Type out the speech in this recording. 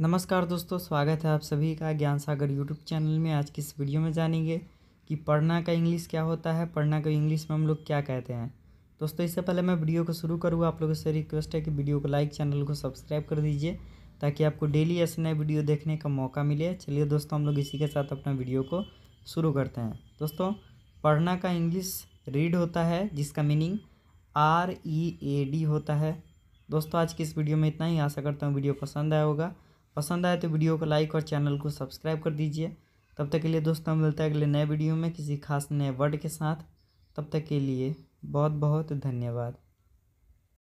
नमस्कार दोस्तों स्वागत है आप सभी का ज्ञान सागर यूट्यूब चैनल में आज की इस वीडियो में जानेंगे कि पढ़ना का इंग्लिश क्या होता है पढ़ना का इंग्लिश में हम लोग क्या कहते हैं दोस्तों इससे पहले मैं वीडियो को शुरू करूँगा आप लोगों से रिक्वेस्ट है कि वीडियो को लाइक चैनल को सब्सक्राइब कर दीजिए ताकि आपको डेली ऐसे नए वीडियो देखने का मौका मिले चलिए दोस्तों हम लोग इसी के साथ अपना वीडियो को शुरू करते हैं दोस्तों पढ़ना का इंग्लिश रीड होता है जिसका meaning R E A D होता है दोस्तों आज की इस वीडियो में इतना ही आशा करता हूँ वीडियो पसंद आया होगा पसंद आए तो वीडियो को लाइक और चैनल को सब्सक्राइब कर दीजिए तब तक के लिए दोस्तों मिलता है अगले नए वीडियो में किसी खास नए वर्ड के साथ तब तक के लिए बहुत बहुत धन्यवाद